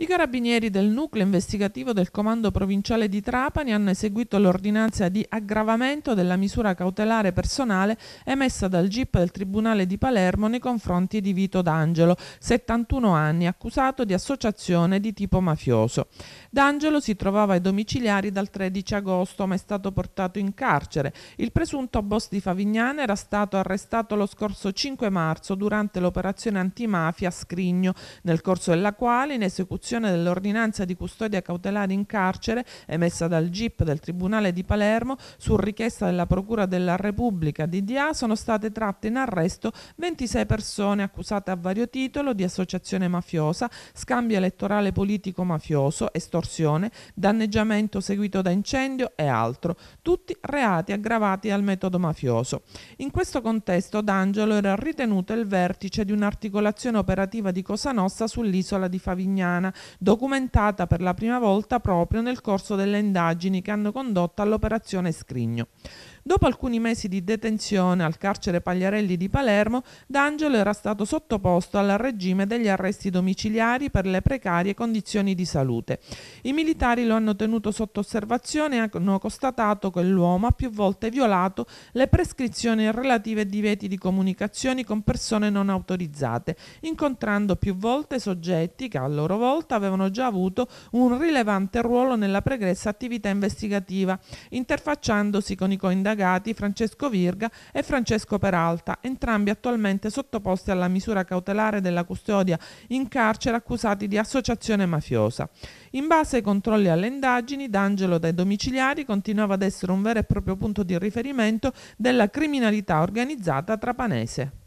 I carabinieri del nucleo investigativo del Comando Provinciale di Trapani hanno eseguito l'ordinanza di aggravamento della misura cautelare personale emessa dal GIP del Tribunale di Palermo nei confronti di Vito D'Angelo, 71 anni, accusato di associazione di tipo mafioso. D'Angelo si trovava ai domiciliari dal 13 agosto ma è stato portato in carcere. Il presunto boss di Favignana era stato arrestato lo scorso 5 marzo durante l'operazione antimafia Scrigno, nel corso della quale in esecuzione esecuzione dell'ordinanza di custodia cautelare in carcere emessa dal GIP del Tribunale di Palermo su richiesta della Procura della Repubblica di Dia sono state tratte in arresto 26 persone accusate a vario titolo di associazione mafiosa, scambio elettorale politico mafioso, estorsione, danneggiamento seguito da incendio e altro, tutti reati aggravati al metodo mafioso. In questo contesto D'Angelo era ritenuto il vertice di un'articolazione operativa di Cosa Nostra sull'isola di Favignana documentata per la prima volta proprio nel corso delle indagini che hanno condotto all'operazione Scrigno. Dopo alcuni mesi di detenzione al carcere Pagliarelli di Palermo, D'Angelo era stato sottoposto al regime degli arresti domiciliari per le precarie condizioni di salute. I militari lo hanno tenuto sotto osservazione e hanno constatato che l'uomo ha più volte violato le prescrizioni relative ai divieti di comunicazioni con persone non autorizzate, incontrando più volte soggetti che a loro volta avevano già avuto un rilevante ruolo nella pregressa attività investigativa, interfacciandosi con i coindagati indagati Francesco Virga e Francesco Peralta, entrambi attualmente sottoposti alla misura cautelare della custodia in carcere accusati di associazione mafiosa. In base ai controlli e alle indagini, D'Angelo dai domiciliari continuava ad essere un vero e proprio punto di riferimento della criminalità organizzata trapanese.